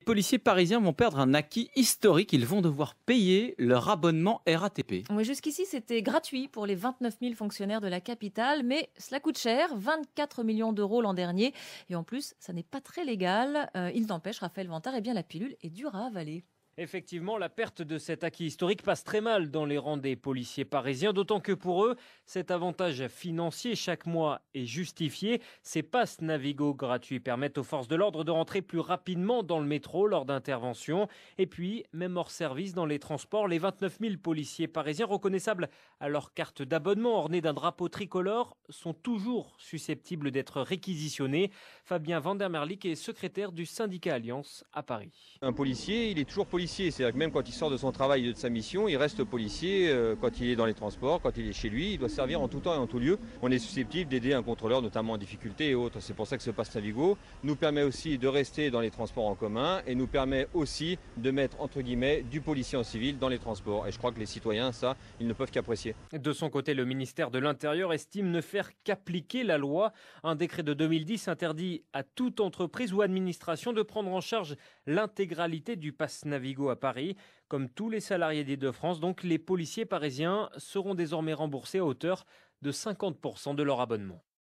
Les policiers parisiens vont perdre un acquis historique. Ils vont devoir payer leur abonnement RATP. jusqu'ici, c'était gratuit pour les 29 000 fonctionnaires de la capitale, mais cela coûte cher, 24 millions d'euros l'an dernier. Et en plus, ça n'est pas très légal. Euh, il n'empêche, Raphaël Vantard, et eh bien, la pilule est dure à avaler. Effectivement, la perte de cet acquis historique passe très mal dans les rangs des policiers parisiens, d'autant que pour eux, cet avantage financier chaque mois est justifié. Ces passes Navigo gratuits permettent aux forces de l'ordre de rentrer plus rapidement dans le métro lors d'interventions. Et puis, même hors service dans les transports, les 29 000 policiers parisiens reconnaissables à leur carte d'abonnement ornée d'un drapeau tricolore sont toujours susceptibles d'être réquisitionnés. Fabien Vandermerlik est secrétaire du syndicat Alliance à Paris. Un policier, il est toujours c'est-à-dire que même quand il sort de son travail et de sa mission, il reste policier euh, quand il est dans les transports, quand il est chez lui. Il doit servir en tout temps et en tout lieu. On est susceptible d'aider un contrôleur, notamment en difficulté et autres. C'est pour ça que ce passe Navigo nous permet aussi de rester dans les transports en commun et nous permet aussi de mettre, entre guillemets, du policier en civil dans les transports. Et je crois que les citoyens, ça, ils ne peuvent qu'apprécier. De son côté, le ministère de l'Intérieur estime ne faire qu'appliquer la loi. Un décret de 2010 interdit à toute entreprise ou administration de prendre en charge l'intégralité du passe Navigo à Paris. Comme tous les salariés des deux france donc les policiers parisiens seront désormais remboursés à hauteur de 50% de leur abonnement.